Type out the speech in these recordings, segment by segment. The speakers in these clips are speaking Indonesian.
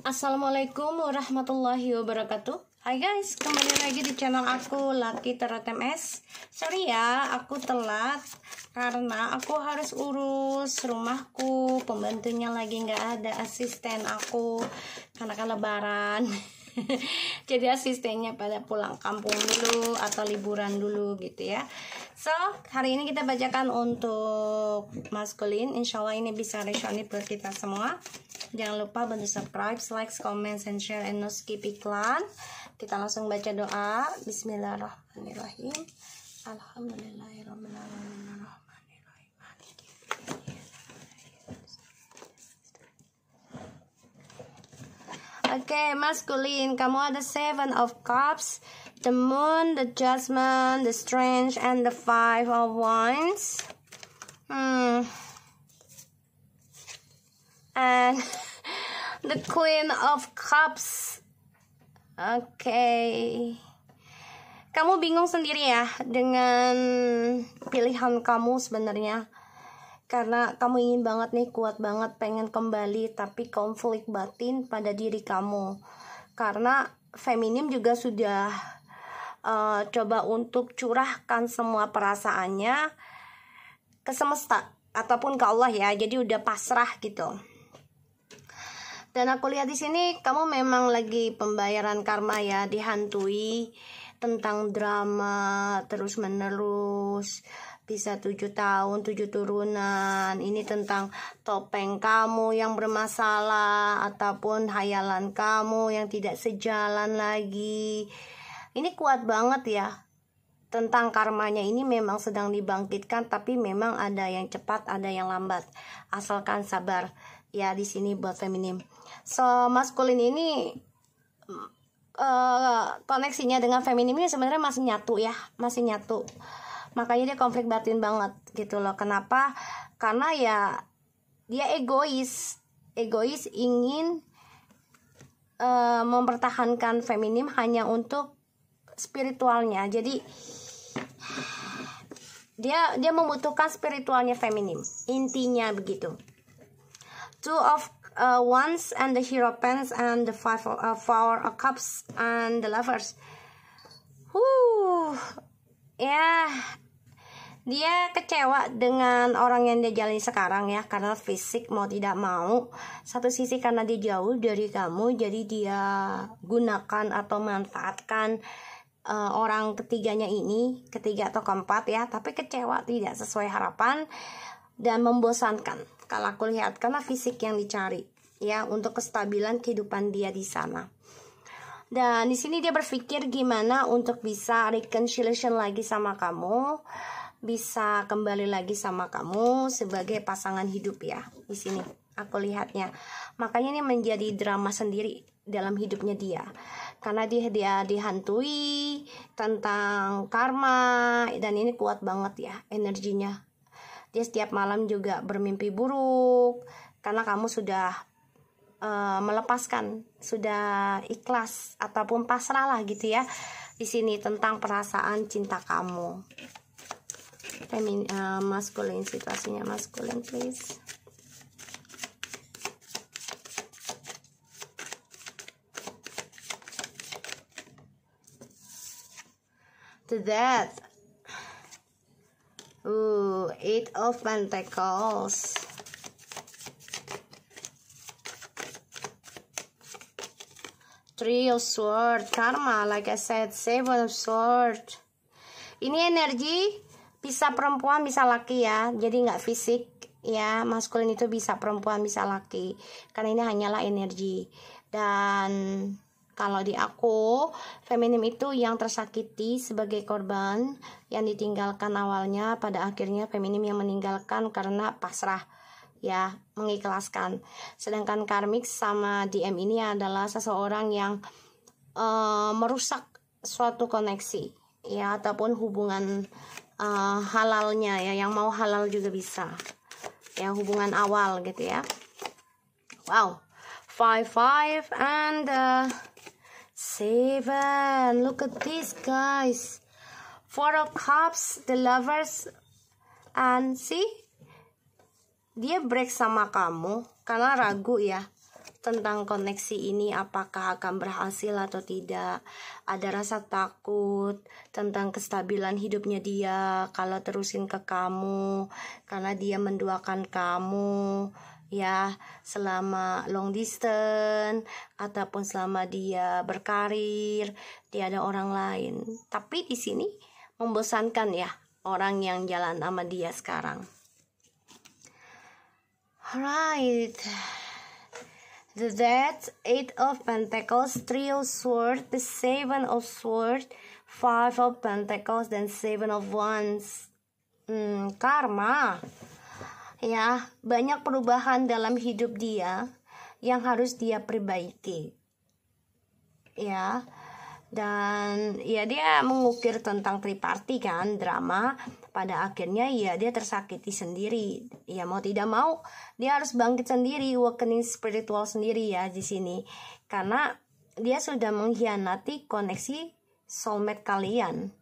Assalamualaikum warahmatullahi wabarakatuh Hai guys, kembali lagi di channel aku Lucky Tarot MS Sorry ya, aku telat Karena aku harus urus rumahku Pembantunya lagi nggak ada asisten aku Karena kan lebaran Jadi asistennya pada pulang kampung dulu Atau liburan dulu gitu ya So, hari ini kita bacakan untuk maskulin Insya Allah ini bisa resonate buat kita semua Jangan lupa bantu subscribe, like, comment, and share, and no skip iklan. Kita langsung baca doa. Bismillahirrahmanirrahim. Alhamdulillahirrahmanirrahim. Oke, okay, maskulin. Kamu ada seven of cups, the moon, the jasmine, the strange, and the five of wands. Hmm. And the Queen of Cups. Oke. Okay. Kamu bingung sendiri ya dengan pilihan kamu sebenarnya. Karena kamu ingin banget nih, kuat banget pengen kembali tapi konflik batin pada diri kamu. Karena feminim juga sudah uh, coba untuk curahkan semua perasaannya ke semesta ataupun ke Allah ya. Jadi udah pasrah gitu. Dan aku lihat di sini kamu memang lagi pembayaran karma ya, dihantui tentang drama terus menerus bisa tujuh tahun tujuh turunan ini tentang topeng kamu yang bermasalah ataupun hayalan kamu yang tidak sejalan lagi ini kuat banget ya tentang karmanya ini memang sedang dibangkitkan tapi memang ada yang cepat ada yang lambat asalkan sabar ya di sini buat feminim. So maskulin ini uh, koneksinya dengan feminim ini sebenarnya masih nyatu ya, masih nyatu. Makanya dia konflik batin banget gitu loh. Kenapa? Karena ya dia egois, egois ingin uh, mempertahankan feminim hanya untuk spiritualnya. Jadi dia dia membutuhkan spiritualnya feminim intinya begitu two of uh, ones and the hero pens and the five of, uh, four of cups and the lovers Whoo, ya yeah. dia kecewa dengan orang yang dia jalani sekarang ya karena fisik mau tidak mau satu sisi karena dia jauh dari kamu jadi dia gunakan atau manfaatkan uh, orang ketiganya ini ketiga atau keempat ya tapi kecewa tidak sesuai harapan dan membosankan kalau aku lihat karena fisik yang dicari ya untuk kestabilan kehidupan dia di sana. Dan di sini dia berpikir gimana untuk bisa reconciliation lagi sama kamu, bisa kembali lagi sama kamu sebagai pasangan hidup ya di sini. Aku lihatnya. Makanya ini menjadi drama sendiri dalam hidupnya dia. Karena dia dia dihantui tentang karma dan ini kuat banget ya energinya dia setiap malam juga bermimpi buruk karena kamu sudah uh, melepaskan, sudah ikhlas ataupun pasrah lah gitu ya. Di sini tentang perasaan cinta kamu. Femin uh, eh, maskulin situasinya maskulin please. To death. Ooh, Eight of Pentacles. Three of Sword, Karma, like I said, Seven of Sword. Ini energi bisa perempuan bisa laki ya, jadi nggak fisik ya, maskulin itu bisa perempuan bisa laki, karena ini hanyalah energi dan kalau di aku, feminim itu yang tersakiti sebagai korban yang ditinggalkan awalnya pada akhirnya feminim yang meninggalkan karena pasrah ya mengikhlaskan. Sedangkan karmik sama DM ini adalah seseorang yang e, merusak suatu koneksi ya ataupun hubungan e, halalnya ya yang mau halal juga bisa. Ya hubungan awal gitu ya. Wow, five five and uh, Seven. Look at this, guys. Four of Cups, the lovers. And see, dia break sama kamu karena ragu ya tentang koneksi ini apakah akan berhasil atau tidak. Ada rasa takut tentang kestabilan hidupnya dia kalau terusin ke kamu karena dia menduakan kamu ya selama long distance ataupun selama dia berkarir dia ada orang lain tapi di sini membosankan ya orang yang jalan sama dia sekarang right the death eight of pentacles three of swords, the seven of swords, five of pentacles dan seven of wands hmm, karma ya banyak perubahan dalam hidup dia yang harus dia perbaiki ya dan ya dia mengukir tentang triparti kan drama pada akhirnya ya dia tersakiti sendiri ya mau tidak mau dia harus bangkit sendiri awakening spiritual sendiri ya di sini karena dia sudah mengkhianati koneksi soulmate kalian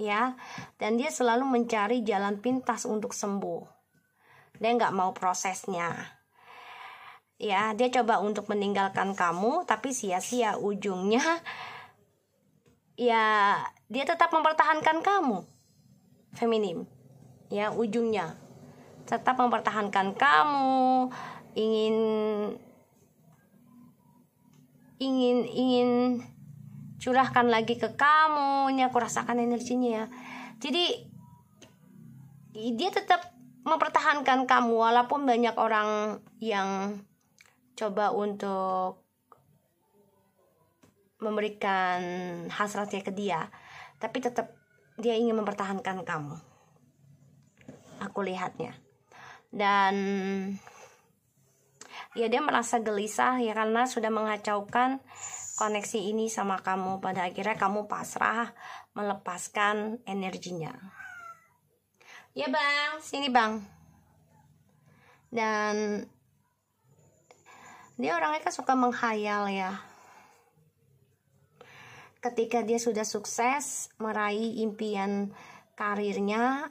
ya dan dia selalu mencari jalan pintas untuk sembuh dia nggak mau prosesnya ya dia coba untuk meninggalkan kamu tapi sia-sia ujungnya ya dia tetap mempertahankan kamu feminim ya ujungnya tetap mempertahankan kamu ingin ingin ingin curahkan lagi ke kamu ini aku rasakan energinya ya jadi dia tetap mempertahankan kamu walaupun banyak orang yang coba untuk memberikan hasratnya ke dia tapi tetap dia ingin mempertahankan kamu aku lihatnya dan ya dia merasa gelisah ya karena sudah mengacaukan koneksi ini sama kamu pada akhirnya kamu pasrah melepaskan energinya ya bang sini bang dan dia orangnya kan suka menghayal ya ketika dia sudah sukses meraih impian karirnya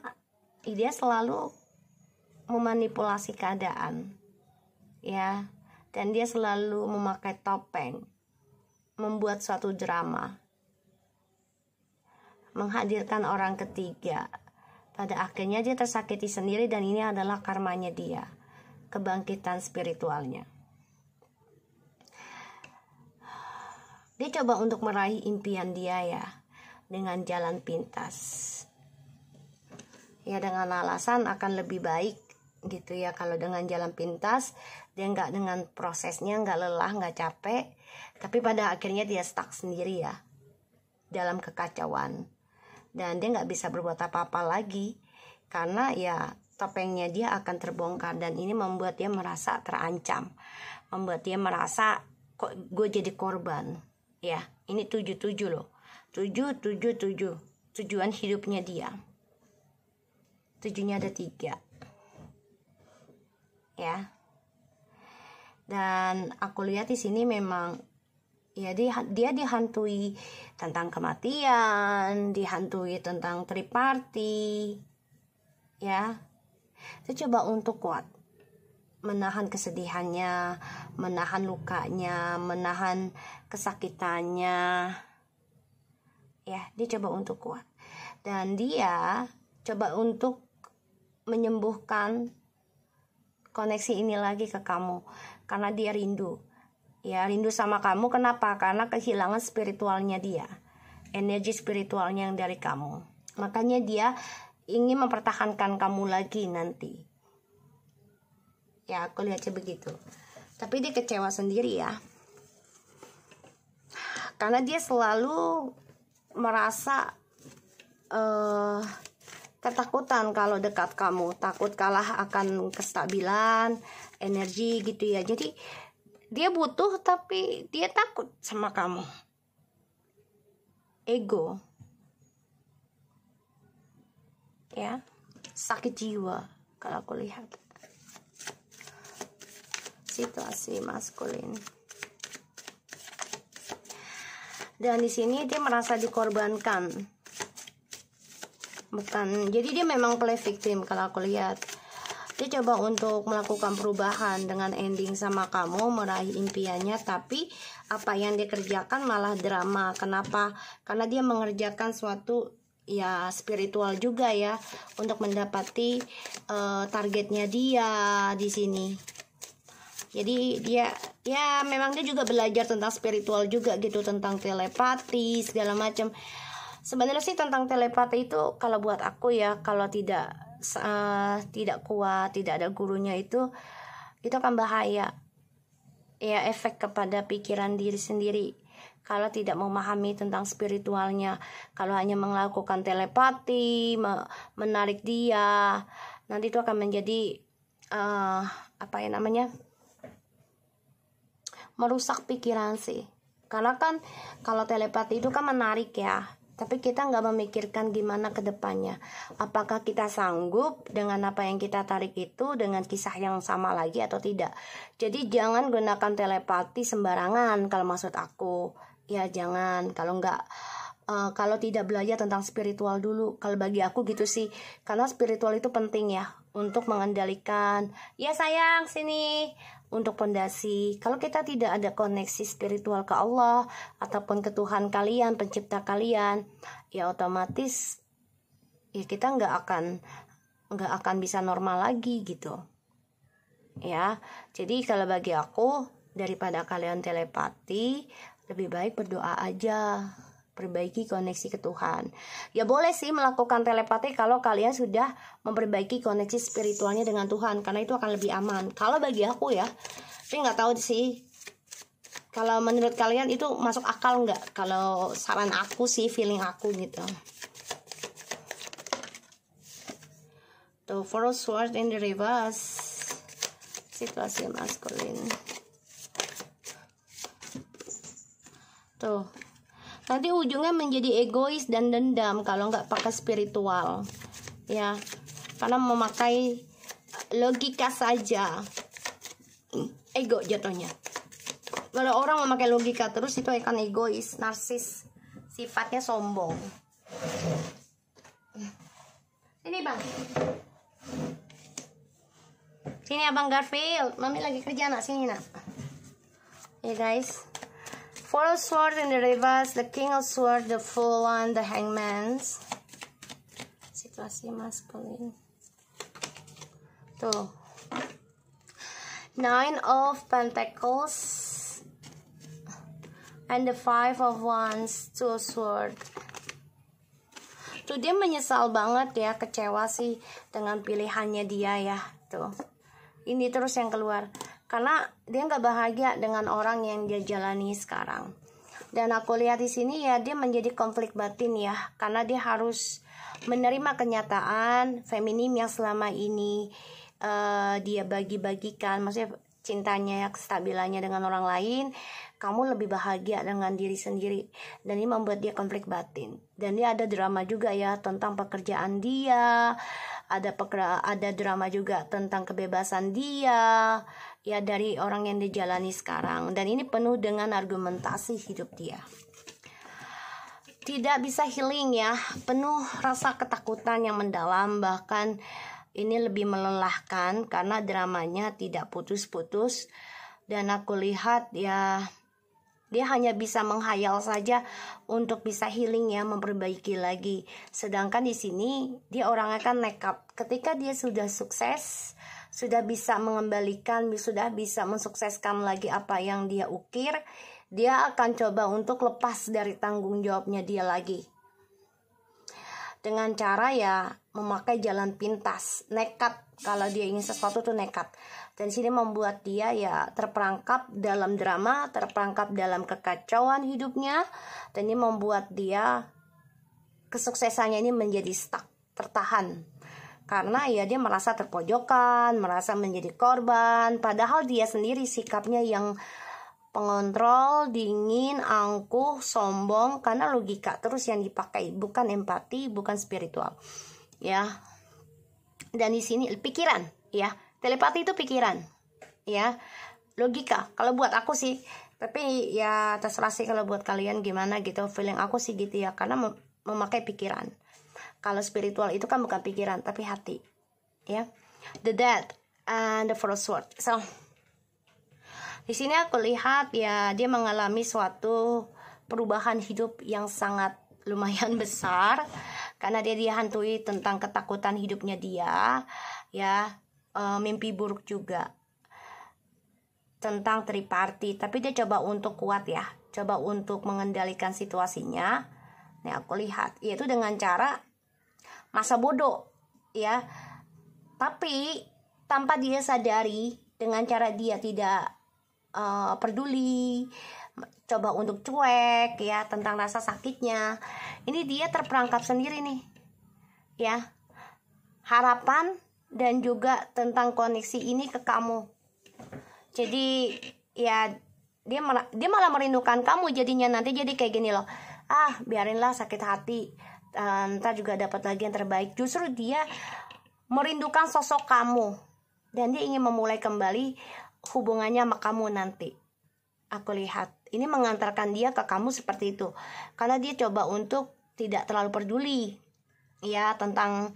dia selalu memanipulasi keadaan ya dan dia selalu memakai topeng membuat suatu drama menghadirkan orang ketiga pada akhirnya dia tersakiti sendiri dan ini adalah karmanya dia, kebangkitan spiritualnya. Dia coba untuk meraih impian dia ya dengan jalan pintas. Ya dengan alasan akan lebih baik gitu ya kalau dengan jalan pintas dia nggak dengan prosesnya nggak lelah nggak capek tapi pada akhirnya dia stuck sendiri ya dalam kekacauan dan dia nggak bisa berbuat apa-apa lagi karena ya topengnya dia akan terbongkar dan ini membuat dia merasa terancam membuat dia merasa kok gue jadi korban ya ini tujuh tujuh loh tujuh tujuh tujuh tujuan hidupnya dia tujuhnya ada tiga ya dan aku lihat di sini memang ya dia, dia dihantui tentang kematian, dihantui tentang triparti. Ya. saya coba untuk kuat. Menahan kesedihannya, menahan lukanya, menahan kesakitannya. Ya, dia coba untuk kuat. Dan dia coba untuk menyembuhkan koneksi ini lagi ke kamu karena dia rindu Ya, rindu sama kamu kenapa? Karena kehilangan spiritualnya dia. Energi spiritualnya yang dari kamu. Makanya dia ingin mempertahankan kamu lagi nanti. Ya, aku lihatnya begitu. Tapi dia kecewa sendiri ya. Karena dia selalu merasa uh, ketakutan kalau dekat kamu, takut kalah akan kestabilan, energi gitu ya. Jadi dia butuh tapi dia takut sama kamu. Ego. Ya, sakit jiwa kalau aku lihat. Situasi maskulin. Dan di sini dia merasa dikorbankan. Bukan. Jadi dia memang play victim kalau aku lihat dia coba untuk melakukan perubahan dengan ending sama kamu meraih impiannya tapi apa yang dikerjakan malah drama kenapa karena dia mengerjakan suatu ya spiritual juga ya untuk mendapati uh, targetnya dia di sini jadi dia ya memang dia juga belajar tentang spiritual juga gitu tentang telepati segala macam sebenarnya sih tentang telepati itu kalau buat aku ya kalau tidak uh, tidak kuat tidak ada gurunya itu itu akan bahaya ya efek kepada pikiran diri sendiri kalau tidak memahami tentang spiritualnya, kalau hanya melakukan telepati, menarik dia, nanti itu akan menjadi uh, apa ya namanya merusak pikiran sih. Karena kan kalau telepati itu kan menarik ya, tapi kita nggak memikirkan gimana ke depannya. Apakah kita sanggup dengan apa yang kita tarik itu dengan kisah yang sama lagi atau tidak. Jadi jangan gunakan telepati sembarangan kalau maksud aku. Ya jangan kalau nggak uh, kalau tidak belajar tentang spiritual dulu. Kalau bagi aku gitu sih. Karena spiritual itu penting ya untuk mengendalikan. Ya sayang sini untuk pondasi. Kalau kita tidak ada koneksi spiritual ke Allah ataupun ke Tuhan kalian, pencipta kalian, ya otomatis ya kita nggak akan nggak akan bisa normal lagi gitu. Ya, jadi kalau bagi aku daripada kalian telepati, lebih baik berdoa aja perbaiki koneksi ke Tuhan. Ya boleh sih melakukan telepati kalau kalian sudah memperbaiki koneksi spiritualnya dengan Tuhan karena itu akan lebih aman. Kalau bagi aku ya, tapi nggak tahu sih kalau menurut kalian itu masuk akal nggak kalau saran aku sih feeling aku gitu The tuh forward in the reverse situasi maskulin tuh nanti ujungnya menjadi egois dan dendam kalau nggak pakai spiritual ya karena memakai logika saja ego jatuhnya kalau orang memakai logika terus itu akan egois narsis sifatnya sombong ini bang sini abang Garfield mami lagi kerja nak sini nak ya guys Four of Swords in the reverse, the King of Swords, the Full One, the Hangman's. Situasi maskulin. Tuh. Nine of Pentacles and the Five of Wands, Two Swords. Tuh dia menyesal banget ya, kecewa sih dengan pilihannya dia ya. Tuh. Ini terus yang keluar karena dia nggak bahagia dengan orang yang dia jalani sekarang dan aku lihat di sini ya dia menjadi konflik batin ya karena dia harus menerima kenyataan feminim yang selama ini uh, dia bagi-bagikan maksudnya cintanya ya kestabilannya dengan orang lain kamu lebih bahagia dengan diri sendiri dan ini membuat dia konflik batin dan dia ada drama juga ya tentang pekerjaan dia ada pekerja ada drama juga tentang kebebasan dia ya dari orang yang dijalani sekarang dan ini penuh dengan argumentasi hidup dia tidak bisa healing ya penuh rasa ketakutan yang mendalam bahkan ini lebih melelahkan karena dramanya tidak putus-putus dan aku lihat ya dia hanya bisa menghayal saja untuk bisa healing ya memperbaiki lagi sedangkan di sini dia orang akan nekat ketika dia sudah sukses sudah bisa mengembalikan, sudah bisa mensukseskan lagi apa yang dia ukir, dia akan coba untuk lepas dari tanggung jawabnya dia lagi. Dengan cara ya memakai jalan pintas, nekat. Kalau dia ingin sesuatu tuh nekat. Dan sini membuat dia ya terperangkap dalam drama, terperangkap dalam kekacauan hidupnya. Dan ini membuat dia kesuksesannya ini menjadi stuck, tertahan karena ya dia merasa terpojokan merasa menjadi korban, padahal dia sendiri sikapnya yang pengontrol, dingin, angkuh, sombong karena logika terus yang dipakai, bukan empati, bukan spiritual. Ya. Dan di sini pikiran, ya. Telepati itu pikiran. Ya. Logika kalau buat aku sih tapi ya terserah sih kalau buat kalian gimana gitu feeling aku sih gitu ya karena memakai pikiran kalau spiritual itu kan bukan pikiran tapi hati. Ya. The death and the first word. So di sini aku lihat ya dia mengalami suatu perubahan hidup yang sangat lumayan besar karena dia dihantui tentang ketakutan hidupnya dia ya e, mimpi buruk juga tentang triparti. tapi dia coba untuk kuat ya coba untuk mengendalikan situasinya Nih aku lihat yaitu dengan cara masa bodoh ya tapi tanpa dia sadari dengan cara dia tidak uh, peduli coba untuk cuek ya tentang rasa sakitnya ini dia terperangkap sendiri nih ya harapan dan juga tentang koneksi ini ke kamu jadi ya dia dia malah merindukan kamu jadinya nanti jadi kayak gini loh ah biarinlah sakit hati um, ntar juga dapat lagi yang terbaik justru dia merindukan sosok kamu dan dia ingin memulai kembali hubungannya sama kamu nanti aku lihat ini mengantarkan dia ke kamu seperti itu karena dia coba untuk tidak terlalu peduli ya tentang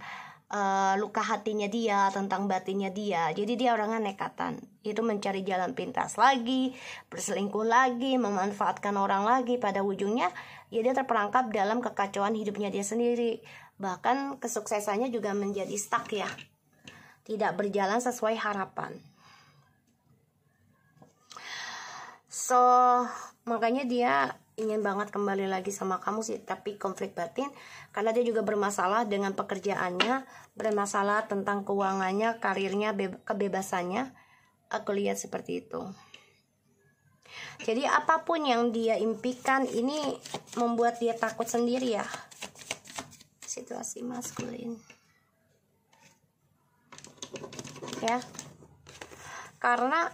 uh, luka hatinya dia, tentang batinnya dia. Jadi dia orangnya nekatan. Itu mencari jalan pintas lagi, berselingkuh lagi, memanfaatkan orang lagi. Pada ujungnya ya dia terperangkap dalam kekacauan hidupnya dia sendiri. Bahkan kesuksesannya juga menjadi stuck ya. Tidak berjalan sesuai harapan. So, makanya dia ingin banget kembali lagi sama kamu sih tapi konflik batin karena dia juga bermasalah dengan pekerjaannya bermasalah tentang keuangannya karirnya kebebasannya aku lihat seperti itu jadi apapun yang dia impikan ini membuat dia takut sendiri ya situasi maskulin ya karena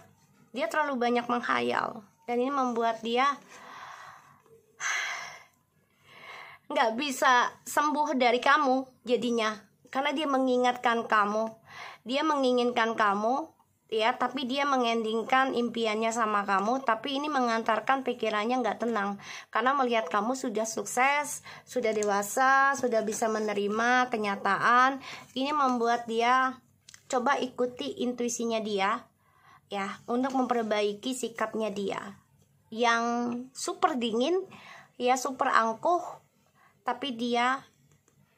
dia terlalu banyak menghayal dan ini membuat dia nggak bisa sembuh dari kamu jadinya karena dia mengingatkan kamu dia menginginkan kamu ya tapi dia mengendingkan impiannya sama kamu tapi ini mengantarkan pikirannya nggak tenang karena melihat kamu sudah sukses sudah dewasa sudah bisa menerima kenyataan ini membuat dia coba ikuti intuisinya dia ya untuk memperbaiki sikapnya dia yang super dingin ya super angkuh tapi dia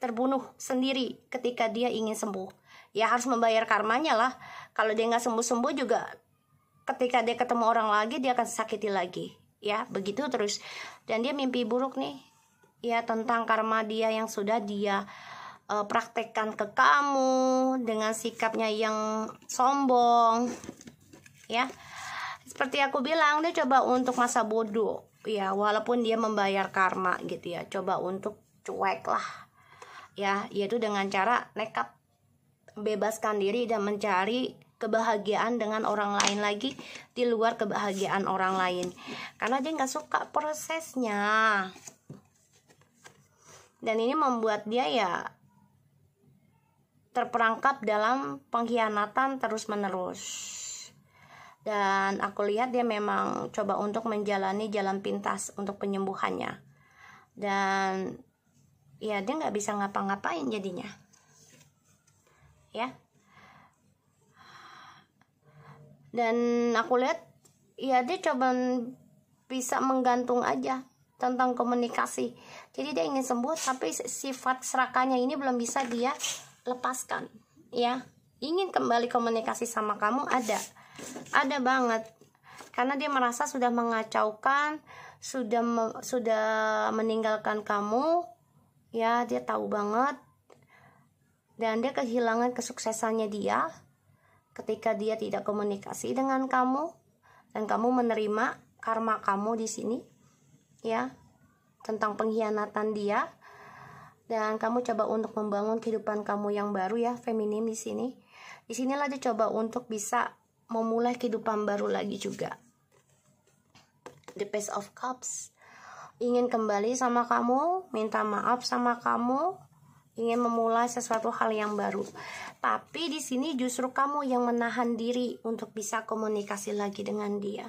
terbunuh sendiri ketika dia ingin sembuh. Ya harus membayar karmanya lah. Kalau dia nggak sembuh-sembuh juga ketika dia ketemu orang lagi dia akan sakiti lagi. Ya begitu terus. Dan dia mimpi buruk nih. Ya tentang karma dia yang sudah dia uh, praktekkan ke kamu dengan sikapnya yang sombong. Ya seperti aku bilang dia coba untuk masa bodoh ya walaupun dia membayar karma gitu ya coba untuk cuek lah ya yaitu dengan cara nekat bebaskan diri dan mencari kebahagiaan dengan orang lain lagi di luar kebahagiaan orang lain karena dia nggak suka prosesnya dan ini membuat dia ya terperangkap dalam pengkhianatan terus menerus dan aku lihat dia memang coba untuk menjalani jalan pintas untuk penyembuhannya dan ya dia nggak bisa ngapa-ngapain jadinya ya dan aku lihat ya dia coba bisa menggantung aja tentang komunikasi jadi dia ingin sembuh tapi sifat serakanya ini belum bisa dia lepaskan ya ingin kembali komunikasi sama kamu ada ada banget karena dia merasa sudah mengacaukan sudah me, sudah meninggalkan kamu ya dia tahu banget dan dia kehilangan kesuksesannya dia ketika dia tidak komunikasi dengan kamu dan kamu menerima karma kamu di sini ya tentang pengkhianatan dia dan kamu coba untuk membangun kehidupan kamu yang baru ya feminim di sini di sinilah dia coba untuk bisa memulai kehidupan baru lagi juga. The Page of Cups ingin kembali sama kamu, minta maaf sama kamu, ingin memulai sesuatu hal yang baru. Tapi di sini justru kamu yang menahan diri untuk bisa komunikasi lagi dengan dia.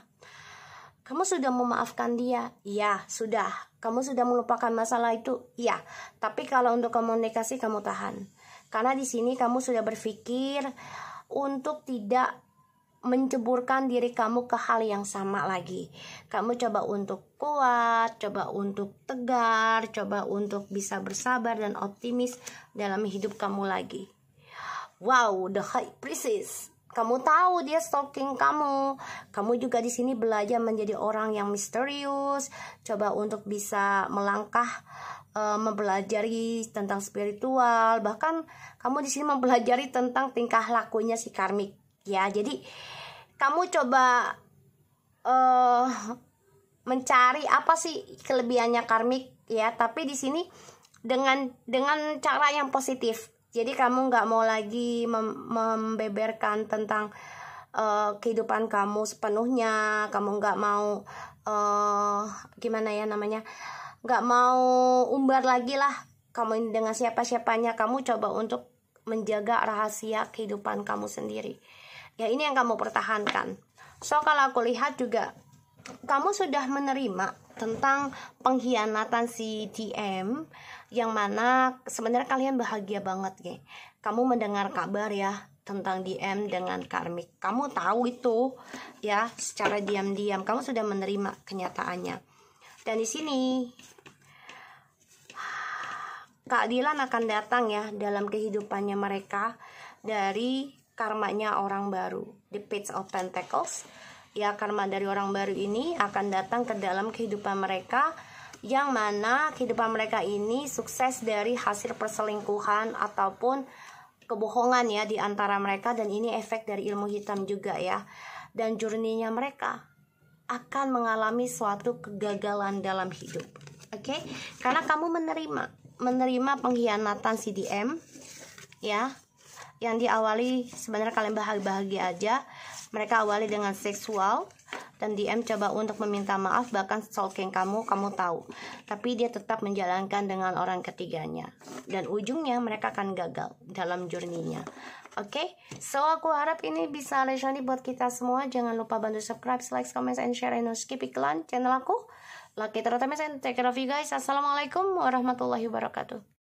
Kamu sudah memaafkan dia? Ya, sudah. Kamu sudah melupakan masalah itu? Ya. Tapi kalau untuk komunikasi kamu tahan. Karena di sini kamu sudah berpikir untuk tidak menceburkan diri kamu ke hal yang sama lagi. Kamu coba untuk kuat, coba untuk tegar, coba untuk bisa bersabar dan optimis dalam hidup kamu lagi. Wow, the high priestess. Kamu tahu dia stalking kamu. Kamu juga di sini belajar menjadi orang yang misterius. Coba untuk bisa melangkah eh, mempelajari tentang spiritual, bahkan kamu di sini mempelajari tentang tingkah lakunya si karmik ya jadi kamu coba uh, mencari apa sih kelebihannya karmik ya tapi di sini dengan dengan cara yang positif jadi kamu nggak mau lagi mem membeberkan tentang uh, kehidupan kamu sepenuhnya kamu nggak mau uh, gimana ya namanya nggak mau umbar lagi lah kamu dengan siapa-siapanya kamu coba untuk menjaga rahasia kehidupan kamu sendiri Ya ini yang kamu pertahankan. So kalau aku lihat juga kamu sudah menerima tentang pengkhianatan si DM yang mana sebenarnya kalian bahagia banget ya. Kamu mendengar kabar ya tentang DM dengan karmik. Kamu tahu itu ya secara diam-diam. Kamu sudah menerima kenyataannya. Dan di sini keadilan akan datang ya dalam kehidupannya mereka dari karmanya orang baru. The Page of Pentacles, ya karma dari orang baru ini akan datang ke dalam kehidupan mereka yang mana kehidupan mereka ini sukses dari hasil perselingkuhan ataupun kebohongan ya di antara mereka dan ini efek dari ilmu hitam juga ya. Dan jurninya mereka akan mengalami suatu kegagalan dalam hidup. Oke? Okay? Karena kamu menerima menerima pengkhianatan CDM ya yang diawali sebenarnya kalian bahagia-bahagia aja mereka awali dengan seksual dan DM coba untuk meminta maaf bahkan stalking kamu kamu tahu tapi dia tetap menjalankan dengan orang ketiganya dan ujungnya mereka akan gagal dalam journey-nya oke okay? so aku harap ini bisa lesoni buat kita semua jangan lupa bantu subscribe like comment and share and no skip iklan channel aku Lucky terutama saya take care of you guys assalamualaikum warahmatullahi wabarakatuh